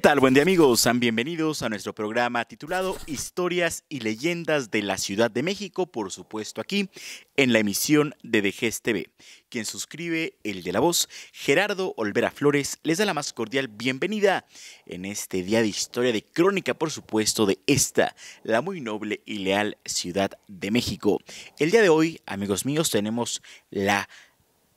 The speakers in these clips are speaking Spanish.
¿Qué tal? Buen día amigos, sean bienvenidos a nuestro programa titulado Historias y Leyendas de la Ciudad de México, por supuesto aquí en la emisión de Dejes TV. Quien suscribe el de la voz, Gerardo Olvera Flores, les da la más cordial bienvenida en este día de historia de crónica, por supuesto, de esta, la muy noble y leal Ciudad de México. El día de hoy, amigos míos, tenemos la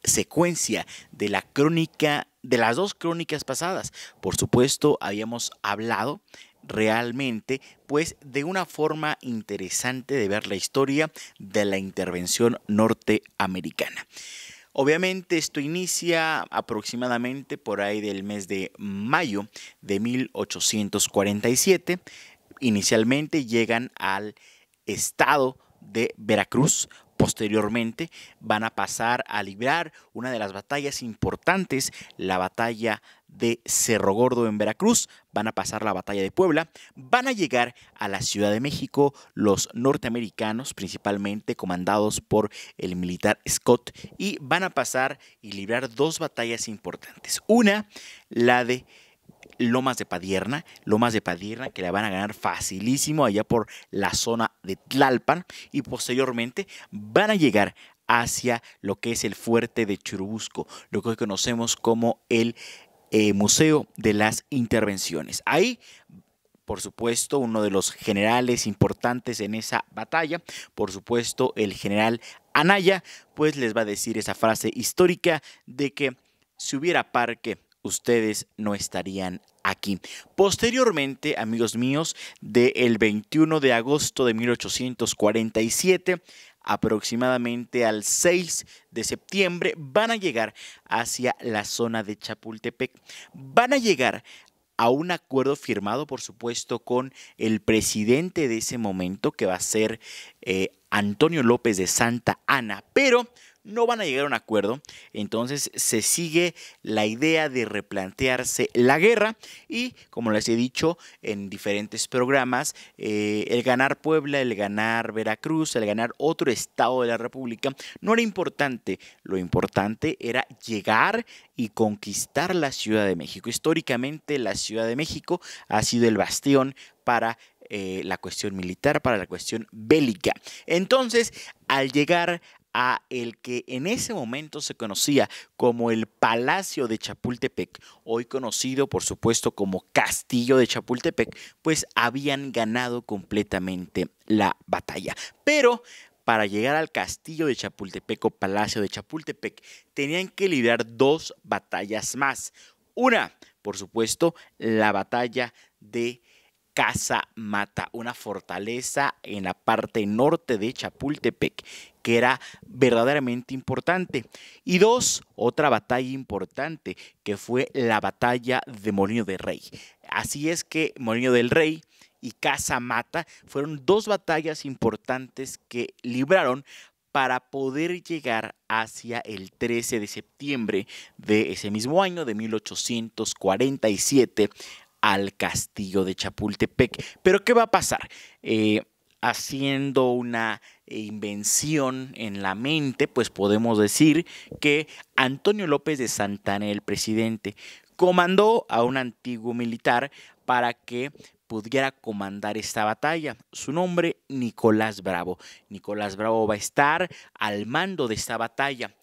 secuencia de la crónica de las dos crónicas pasadas. Por supuesto, habíamos hablado realmente, pues, de una forma interesante de ver la historia de la intervención norteamericana. Obviamente esto inicia aproximadamente por ahí del mes de mayo de 1847. Inicialmente llegan al estado de Veracruz. Posteriormente van a pasar a librar una de las batallas importantes, la batalla de Cerro Gordo en Veracruz, van a pasar la batalla de Puebla, van a llegar a la Ciudad de México los norteamericanos, principalmente comandados por el militar Scott, y van a pasar y librar dos batallas importantes. Una, la de Lomas de Padierna, Lomas de Padierna que la van a ganar facilísimo allá por la zona de Tlalpan y posteriormente van a llegar hacia lo que es el fuerte de Churubusco, lo que conocemos como el eh, Museo de las Intervenciones. Ahí por supuesto, uno de los generales importantes en esa batalla, por supuesto, el general Anaya, pues les va a decir esa frase histórica de que si hubiera parque, ustedes no estarían aquí. Posteriormente, amigos míos, del 21 de agosto de 1847 aproximadamente al 6 de septiembre van a llegar hacia la zona de Chapultepec. Van a llegar a un acuerdo firmado, por supuesto, con el presidente de ese momento, que va a ser eh, Antonio López de Santa Ana, pero no van a llegar a un acuerdo. Entonces se sigue la idea de replantearse la guerra y, como les he dicho en diferentes programas, eh, el ganar Puebla, el ganar Veracruz, el ganar otro estado de la República no era importante. Lo importante era llegar y conquistar la Ciudad de México. Históricamente la Ciudad de México ha sido el bastión para eh, la cuestión militar, para la cuestión bélica. Entonces, al llegar a el que en ese momento se conocía como el Palacio de Chapultepec, hoy conocido por supuesto como Castillo de Chapultepec, pues habían ganado completamente la batalla. Pero para llegar al castillo de Chapultepec o palacio de Chapultepec, tenían que lidiar dos batallas más. Una, por supuesto, la batalla de Casa Mata, una fortaleza en la parte norte de Chapultepec que era verdaderamente importante. Y dos, otra batalla importante, que fue la batalla de Molino del Rey. Así es que Molino del Rey y Casa Mata fueron dos batallas importantes que libraron para poder llegar hacia el 13 de septiembre de ese mismo año, de 1847, al castillo de Chapultepec. Pero ¿qué va a pasar? Eh, haciendo una invención en la mente, pues podemos decir que Antonio López de Santana, el presidente, comandó a un antiguo militar para que pudiera comandar esta batalla. Su nombre, Nicolás Bravo. Nicolás Bravo va a estar al mando de esta batalla.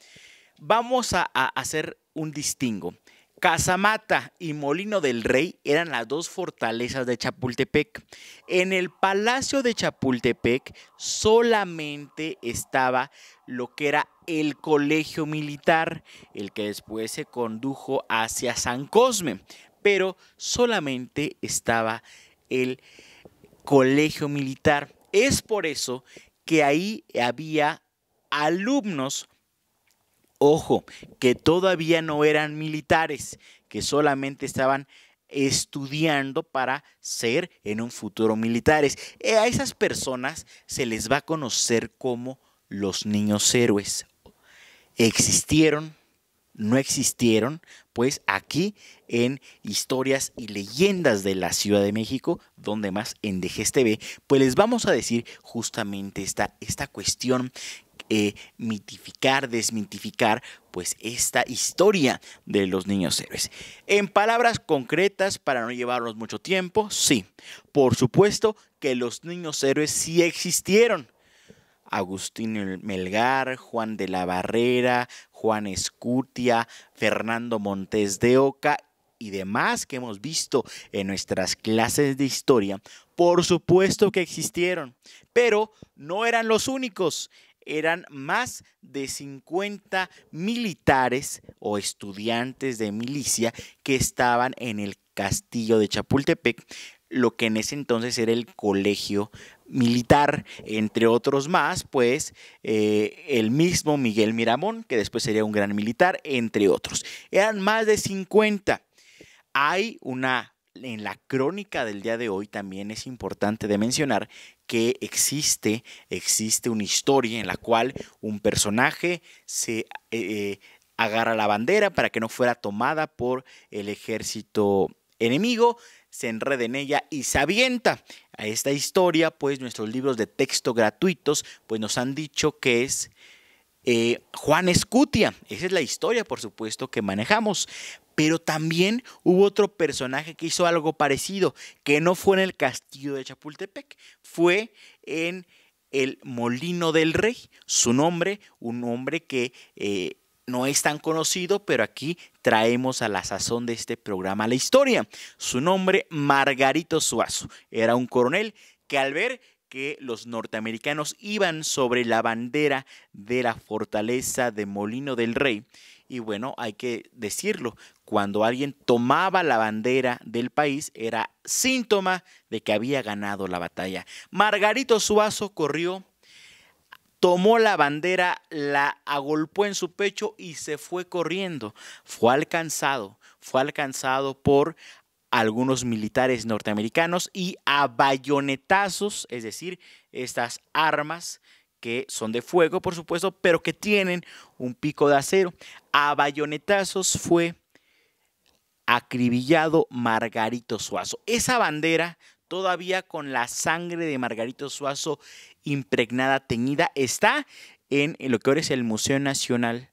Vamos a hacer un distingo. Casamata y Molino del Rey eran las dos fortalezas de Chapultepec. En el palacio de Chapultepec solamente estaba lo que era el colegio militar, el que después se condujo hacia San Cosme, pero solamente estaba el colegio militar. Es por eso que ahí había alumnos Ojo, que todavía no eran militares, que solamente estaban estudiando para ser en un futuro militares. Eh, a esas personas se les va a conocer como los niños héroes. Existieron, no existieron, pues aquí en historias y leyendas de la Ciudad de México, donde más en DGSTV, pues les vamos a decir justamente esta, esta cuestión eh, mitificar, desmitificar, pues esta historia de los niños héroes. En palabras concretas, para no llevarnos mucho tiempo, sí, por supuesto que los niños héroes sí existieron. Agustín Melgar, Juan de la Barrera, Juan Escutia, Fernando Montes de Oca y demás que hemos visto en nuestras clases de historia, por supuesto que existieron, pero no eran los únicos eran más de 50 militares o estudiantes de milicia que estaban en el castillo de Chapultepec, lo que en ese entonces era el colegio militar, entre otros más, pues eh, el mismo Miguel Miramón, que después sería un gran militar, entre otros. Eran más de 50. Hay una en la crónica del día de hoy también es importante de mencionar que existe, existe una historia en la cual un personaje se eh, agarra la bandera para que no fuera tomada por el ejército enemigo, se enreda en ella y se avienta. A esta historia, pues nuestros libros de texto gratuitos, pues nos han dicho que es eh, Juan Escutia. Esa es la historia, por supuesto, que manejamos. Pero también hubo otro personaje que hizo algo parecido, que no fue en el castillo de Chapultepec, fue en el Molino del Rey. Su nombre, un hombre que eh, no es tan conocido, pero aquí traemos a la sazón de este programa la historia. Su nombre, Margarito Suazo. Era un coronel que al ver que los norteamericanos iban sobre la bandera de la fortaleza de Molino del Rey. Y bueno, hay que decirlo, cuando alguien tomaba la bandera del país era síntoma de que había ganado la batalla. Margarito Suazo corrió, tomó la bandera, la agolpó en su pecho y se fue corriendo. Fue alcanzado, fue alcanzado por algunos militares norteamericanos y a bayonetazos, es decir, estas armas que son de fuego, por supuesto, pero que tienen un pico de acero. A bayonetazos fue acribillado Margarito Suazo. Esa bandera, todavía con la sangre de Margarito Suazo impregnada, teñida, está en lo que ahora es el Museo Nacional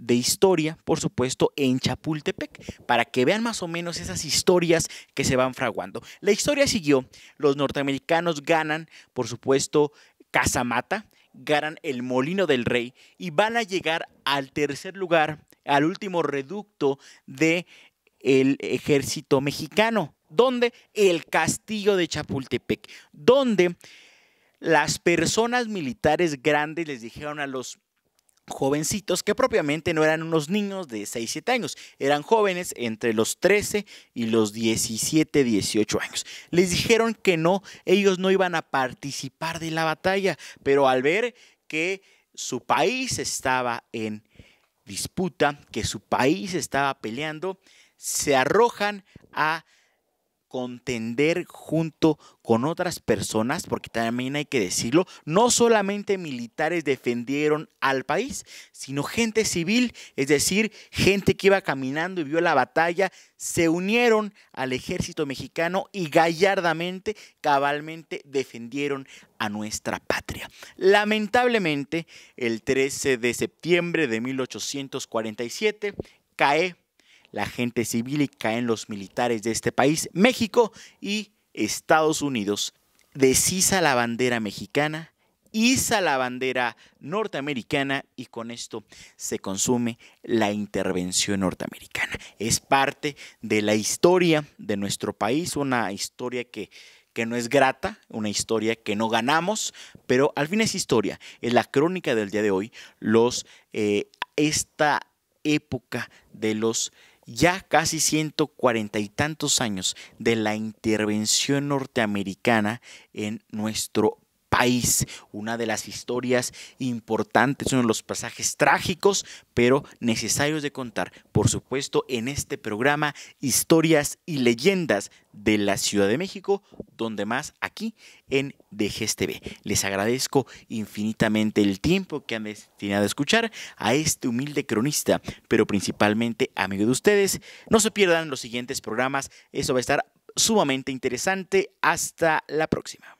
de historia, por supuesto, en Chapultepec, para que vean más o menos esas historias que se van fraguando. La historia siguió, los norteamericanos ganan, por supuesto, Casamata, ganan el Molino del Rey y van a llegar al tercer lugar, al último reducto de el ejército mexicano, donde el castillo de Chapultepec, donde las personas militares grandes les dijeron a los jovencitos que propiamente no eran unos niños de 6, 7 años, eran jóvenes entre los 13 y los 17, 18 años. Les dijeron que no, ellos no iban a participar de la batalla, pero al ver que su país estaba en disputa, que su país estaba peleando, se arrojan a contender junto con otras personas, porque también hay que decirlo, no solamente militares defendieron al país, sino gente civil, es decir, gente que iba caminando y vio la batalla, se unieron al ejército mexicano y gallardamente, cabalmente defendieron a nuestra patria. Lamentablemente, el 13 de septiembre de 1847 cae la gente civil y caen los militares de este país, México y Estados Unidos. Deshiza la bandera mexicana, iza la bandera norteamericana y con esto se consume la intervención norteamericana. Es parte de la historia de nuestro país, una historia que, que no es grata, una historia que no ganamos, pero al fin es historia. Es la crónica del día de hoy, los, eh, esta época de los ya casi cuarenta y tantos años de la intervención norteamericana en nuestro país, una de las historias importantes, uno de los pasajes trágicos, pero necesarios de contar, por supuesto, en este programa Historias y Leyendas de la Ciudad de México, donde más aquí en DGSTV. TV. Les agradezco infinitamente el tiempo que han destinado a escuchar a este humilde cronista, pero principalmente amigo de ustedes. No se pierdan los siguientes programas, eso va a estar sumamente interesante. Hasta la próxima.